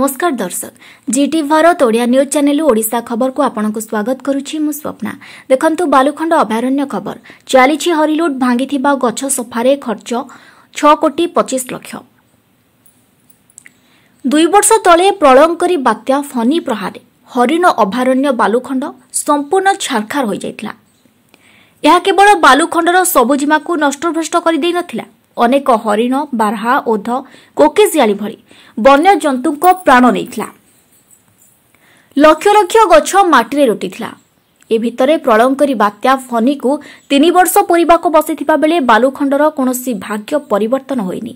ନମସ୍କାର ଦର୍ଶକ GT Bharat Odia news channel Odisha ଖବରକୁ ଆପଣଙ୍କୁ ସ୍ୱାଗତ କରୁଛି ମୁଁ ସ୍ୱପ୍ନା ଦେଖନ୍ତୁ ବାଲୁଖଣ୍ଡ ଅଭୟାରଣ୍ୟ ଖବର ଚାଲିଛି ହରିଲୁଟ୍ ଭାଙ୍ଗିଥିବା ଗଛ ସଫାରେ ଖର୍ଚ୍ଚ ଛଅ କୋଟି ପଚିଶ ଲକ୍ଷ ଦୁଇ ବର୍ଷ ତଳେ ପ୍ରଳଙ୍କରୀ ବାତ୍ୟା ଫନି ପ୍ରହାରେ ହରିଣ ଅଭୟାରଣ୍ୟ ବାଲୁଖଣ୍ଡ ସମ୍ପୂର୍ଣ୍ଣ ଛାରଖାର ହୋଇଯାଇଥିଲା ଏହା କେବଳ ବାଲୁଖଣ୍ଡର ସବୁଜିମାକୁ ନଷ୍ଟଭ୍ରଷ୍ଟ କରିଦେଇନଥିଲା ଅନେକ ହରିଣ ବାର୍ହା ଓଧ କୋକେଶିଆଳି ଭଳି ବନ୍ୟଜନ୍ତୁଙ୍କ ପ୍ରାଣ ନେଇଥିଲା ଲକ୍ଷ ଲକ୍ଷ ଗଛ ମାଟିରେ ଲୋଟିଥିଲା ଏ ଭିତରେ ପ୍ରଳୟଙ୍କରୀ ବାତ୍ୟା ଫନିକୁ ତିନି ବର୍ଷ ପୂରିବାକୁ ବସିଥିବାବେଳେ ବାଲୁଖଣ୍ଡର କୌଣସି ଭାଗ୍ୟ ପରିବର୍ତ୍ତନ ହୋଇନି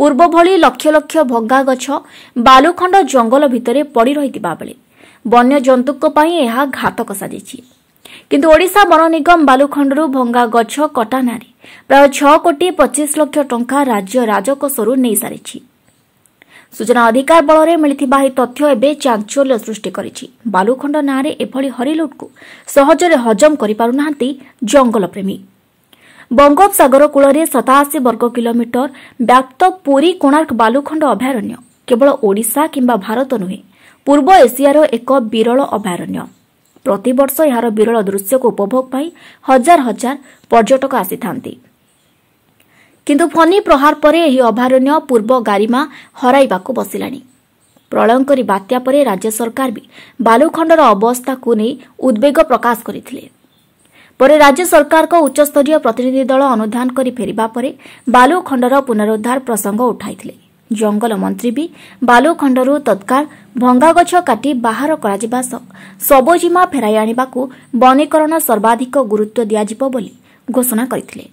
ପୂର୍ବ ଭଳି ଲକ୍ଷ ଲକ୍ଷ ଭଙ୍ଗା ଗଛ ବାଲୁଖଣ୍ଡ ଜଙ୍ଗଲ ଭିତରେ ପଡ଼ି ରହିଥିବାବେଳେ ବନ୍ୟଜନ୍ତୁଙ୍କ ପାଇଁ ଏହା ଘାତକ ସାଜିଛି କିନ୍ତୁ ଓଡ଼ିଶା ବନ ନିଗମ ବାଲୁଖଣ୍ଡରୁ ଭଙ୍ଗା ଗଛ କଟାନାରେ ପ୍ରାୟ ଛଅ କୋଟି ପଚିଶ ଲକ୍ଷ ଟଙ୍କା ରାଜ୍ୟ ରାଜକୋଷରୁ ନେଇସାରିଛି ସୂଚନା ଅଧିକାର ବଳରେ ମିଳିଥିବା ଏହି ତଥ୍ୟ ଏବେ ଚାଞ୍ଚଲ୍ୟ ସୃଷ୍ଟି କରିଛି ବାଲୁଖଣ୍ଡ ନାଁରେ ଏଭଳି ହରିଲୁଟ୍କୁ ସହଜରେ ହଜମ କରିପାରୁନାହାନ୍ତି ଜଙ୍ଗଲପ୍ରେମୀ ବଙ୍ଗୋପସାଗର କୂଳରେ ସତାଅଶୀ ବର୍ଗ କିଲୋମିଟର ବ୍ୟାପ୍ତ ପୁରୀ କୋଣାର୍କ ବାଲୁଖଣ୍ଡ ଅଭୟାରଣ୍ୟ କେବଳ ଓଡ଼ିଶା କିମ୍ବା ଭାରତ ନୁହେଁ ପୂର୍ବ ଏସିଆର ଏକ ବିରଳ ଅଭୟାରଣ୍ୟ ପ୍ରତିବର୍ଷ ଏହାର ବିରଳ ଦୃଶ୍ୟକୁ ଉପଭୋଗ ପାଇଁ ହଜାର ହଜାର ପର୍ଯ୍ୟଟକ ଆସିଥାନ୍ତି କିନ୍ତୁ ଫନି ପ୍ରହାର ପରେ ଏହି ଅଭୟାରଣ୍ୟ ପୂର୍ବ ଗାରିମା ହରାଇବାକୁ ବସିଲାଣି ପ୍ରଳୟଙ୍କରୀ ବାତ୍ୟା ପରେ ରାଜ୍ୟ ସରକାର ବି ବାଲୁଖଣ୍ଡର ଅବସ୍ଥାକୁ ନେଇ ଉଦ୍ବେଗ ପ୍ରକାଶ କରିଥିଲେ ପରେ ରାଜ୍ୟ ସରକାରଙ୍କ ଉଚ୍ଚସ୍ତରୀୟ ପ୍ରତିନିଧି ଦଳ ଅନୁଧ୍ୟାନ କରି ଫେରିବା ପରେ ବାଲୁଖଣ୍ଡର ପୁନରୁଦ୍ଧାର ପ୍ରସଙ୍ଗ ଉଠାଇଥିଲେ ଜଙ୍ଗଲ ମନ୍ତ୍ରୀ ବି ବାଲୁଖଣ୍ଡରୁ ତତ୍କାଳ ଭଙ୍ଗାଗଛ କାଟି ବାହାର କରାଯିବା ସହ ସବୁଜିମା ଫେରାଇ ଆଣିବାକୁ ବନୀକରଣ ସର୍ବାଧିକ ଗୁରୁତ୍ୱ ଦିଆଯିବ ବୋଲି ଘୋଷଣା କରିଥିଲେ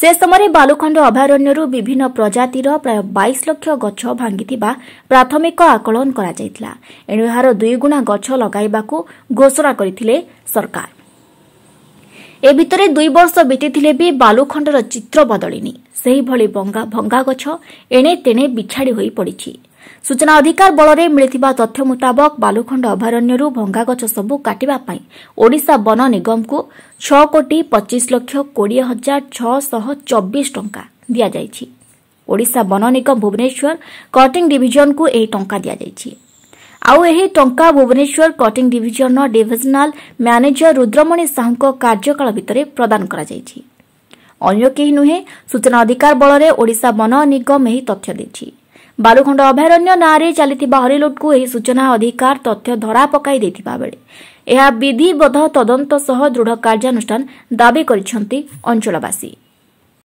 ସେ ସମୟରେ ବାଲୁଖଣ୍ଡ ଅଭୟାରଣ୍ୟରୁ ବିଭିନ୍ନ ପ୍ରଜାତିର ପ୍ରାୟ ବାଇଶ ଲକ୍ଷ ଗଛ ଭାଙ୍ଗିଥିବା ପ୍ରାଥମିକ ଆକଳନ କରାଯାଇଥିଲା ଏଣୁ ଏହାର ଦୁଇଗୁଣା ଗଛ ଲଗାଇବାକୁ ଘୋଷଣା କରିଥିଲେ ସରକାର ଏ ଭିତରେ ଦୁଇ ବର୍ଷ ବିତିଥିଲେ ବି ବାଲୁଖଣ୍ଡର ଚିତ୍ର ବଦଳିନି ସେହିଭଳି ବଙ୍ଗା ଭଙ୍ଗା ଗଛ ଏଣେ ତେଣେ ବିଛାଡ଼ି ହୋଇ ପଡ଼ିଛି ସୂଚନା ଅଧିକାର ବଳରେ ମିଳିଥିବା ତଥ୍ୟ ମୁତାବକ ବାଲୁଖଣ୍ଡ ଅଭୟାରଣ୍ୟରୁ ଭଙ୍ଗା ଗଛ ସବୁ କାଟିବା ପାଇଁ ଓଡ଼ିଶା ବନ ନିଗମକୁ ଛଅ କୋଟି ପଚିଶ ଲକ୍ଷ କୋଡ଼ିଏ ହଜାର ଛଅଶହ ଚବିଶ ଟଙ୍କା ଦିଆଯାଇଛି ଓଡ଼ିଶା ବନ ନିଗମ ଭୁବନେଶ୍ୱର କଟିଂ ଡିଭିଜନକୁ ଏହି ଟଙ୍କା ଦିଆଯାଇଛି ଆଉ ଏହି ଟଙ୍କା ଭୁବନେଶ୍ୱର କଟିଂ ଡିଭିଜନର ଡିଭିଜନାଲ ମ୍ୟାନେଜର ରୁଦ୍ରମଣି ସାହୁଙ୍କ କାର୍ଯ୍ୟକାଳ ଭିତରେ ପ୍ରଦାନ କରାଯାଇଛି ଅନ୍ୟ କେହି ନୁହେଁ ସୂଚନା ଅଧିକାର ବଳରେ ଓଡ଼ିଶା ବନ ନିଗମ ଏହି ତଥ୍ୟ ଦେଇଛି ବାଲୁଖଣ୍ଡ ଅଭୟାରଣ୍ୟ ନାଁରେ ଚାଲିଥିବା ହରିଲୁଟ୍କୁ ଏହି ସୂଚନା ଅଧିକାର ତଥ୍ୟ ଧରା ପକାଇ ଦେଇଥିବା ବେଳେ ଏହା ବିଧିବଦ୍ଧ ତଦନ୍ତ ସହ ଦୃଢ଼ କାର୍ଯ୍ୟାନୁଷ୍ଠାନ ଦାବି କରିଛନ୍ତି ଅଞ୍ଚଳବାସୀ